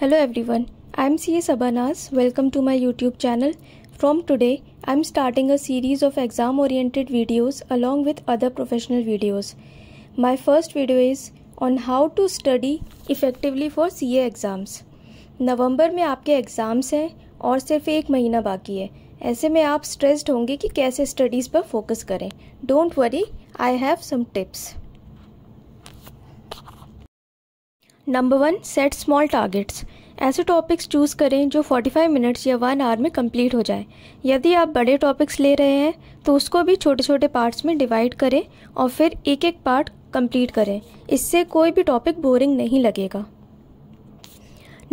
Hello everyone I am C A Sabanas welcome to my YouTube channel from today I am starting a series of exam oriented videos along with other professional videos my first video is on how to study effectively for C exams नवंबर में आपके exams हैं और सिर्फ एक महीना बाकी है ऐसे में आप स्ट्रेस्ड होंगे कि कैसे स्टडीज़ पर फोकस करें don't worry I have some tips number one set small targets ऐसे टॉपिक्स चूज़ करें जो 45 मिनट्स या वन आवर में कंप्लीट हो जाए यदि आप बड़े टॉपिक्स ले रहे हैं तो उसको भी छोटे छोटे पार्ट्स में डिवाइड करें और फिर एक एक पार्ट कंप्लीट करें इससे कोई भी टॉपिक बोरिंग नहीं लगेगा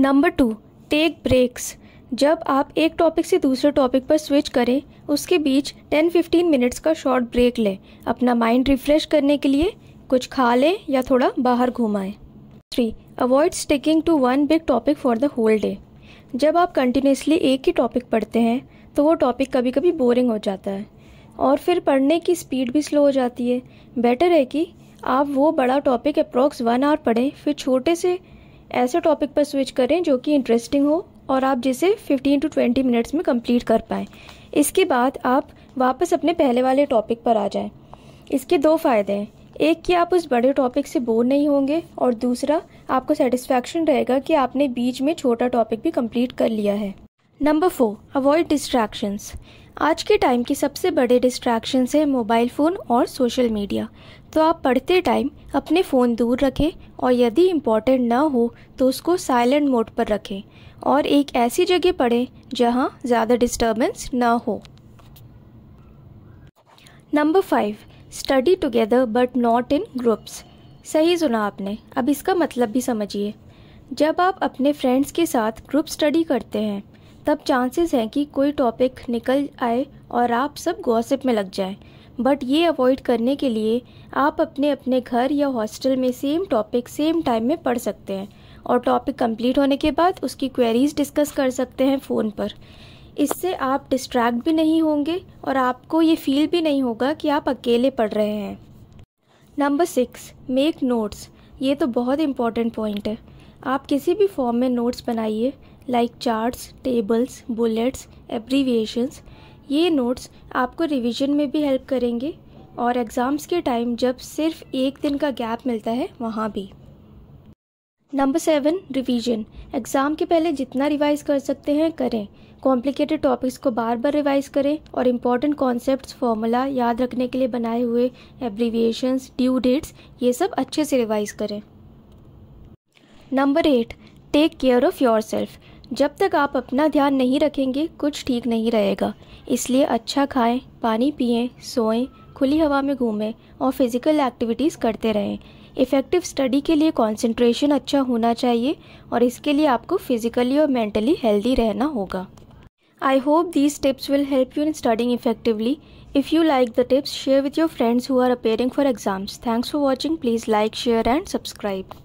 नंबर टू टेक ब्रेक्स जब आप एक टॉपिक से दूसरे टॉपिक पर स्विच करें उसके बीच 10-15 मिनट्स का शॉर्ट ब्रेक लें अपना माइंड रिफ़्रेश करने के लिए कुछ खा लें या थोड़ा बाहर घुमाएं three avoid sticking to one big topic for the whole day जब आप कंटिन्यूसली एक ही टॉपिक पढ़ते हैं तो वो टॉपिक कभी कभी बोरिंग हो जाता है और फिर पढ़ने की स्पीड भी स्लो हो जाती है बेटर है कि आप वो बड़ा टॉपिक अप्रॉक्स वन आवर पढ़ें फिर छोटे से ऐसे टॉपिक पर स्विच करें जो कि इंटरेस्टिंग हो और आप जिसे 15 टू 20 मिनट्स में कंप्लीट कर पाएँ इसके बाद आप वापस अपने पहले वाले टॉपिक पर आ जाएं। इसके दो फायदे हैं एक कि आप उस बड़े टॉपिक से बोर नहीं होंगे और दूसरा आपको सेटिस्फैक्शन रहेगा कि आपने बीच में छोटा टॉपिक भी कंप्लीट कर लिया है नंबर फोर अवॉइड डिस्ट्रैक्शंस आज के टाइम के सबसे बड़े डिस्ट्रैक्शंस हैं मोबाइल फ़ोन और सोशल मीडिया तो आप पढ़ते टाइम अपने फ़ोन दूर रखें और यदि इम्पॉर्टेंट ना हो तो उसको साइलेंट मोड पर रखें और एक ऐसी जगह पढ़ें जहाँ ज़्यादा डिस्टर्बेंस ना हो number five study together but not in groups सही सुना आपने अब इसका मतलब भी समझिए जब आप अपने फ्रेंड्स के साथ ग्रुप स्टडी करते हैं तब चांसेस हैं कि कोई टॉपिक निकल आए और आप सब गॉसिप में लग जाएं बट ये अवॉइड करने के लिए आप अपने अपने घर या हॉस्टल में सेम टॉपिक सेम टाइम में पढ़ सकते हैं और टॉपिक कंप्लीट होने के बाद उसकी क्वेरीज डिस्कस कर सकते हैं फ़ोन पर इससे आप डिस्ट्रैक्ट भी नहीं होंगे और आपको ये फील भी नहीं होगा कि आप अकेले पढ़ रहे हैं नंबर सिक्स मेक नोट्स ये तो बहुत इम्पॉर्टेंट पॉइंट है आप किसी भी फॉर्म में नोट्स बनाइए like charts tables bullets abbreviations ये नोट्स आपको रिवीजन में भी हेल्प करेंगे और एग्ज़ाम्स के टाइम जब सिर्फ एक दिन का गैप मिलता है वहाँ भी नंबर सेवन रिवीजन एग्ज़ाम के पहले जितना रिवाइज कर सकते हैं करें कॉम्प्लिकेटेड टॉपिक्स को बार बार रिवाइज करें और इम्पॉर्टेंट कॉन्सेप्ट फॉर्मूला याद रखने के लिए बनाए हुए एब्रीविएशंस ड्यू डेट्स ये सब अच्छे से रिवाइज करें number eight take care of yourself जब तक आप अपना ध्यान नहीं रखेंगे कुछ ठीक नहीं रहेगा इसलिए अच्छा खाएं, पानी पिएं, सोएं खुली हवा में घूमें और फिजिकल एक्टिविटीज़ करते रहें इफ़ेक्टिव स्टडी के लिए कॉन्सेंट्रेशन अच्छा होना चाहिए और इसके लिए आपको फिजिकली और मेंटली हेल्दी रहना होगा I hope these tips will help you in studying effectively if you like the tips share with your friends who are appearing for exams thanks for watching please like share and subscribe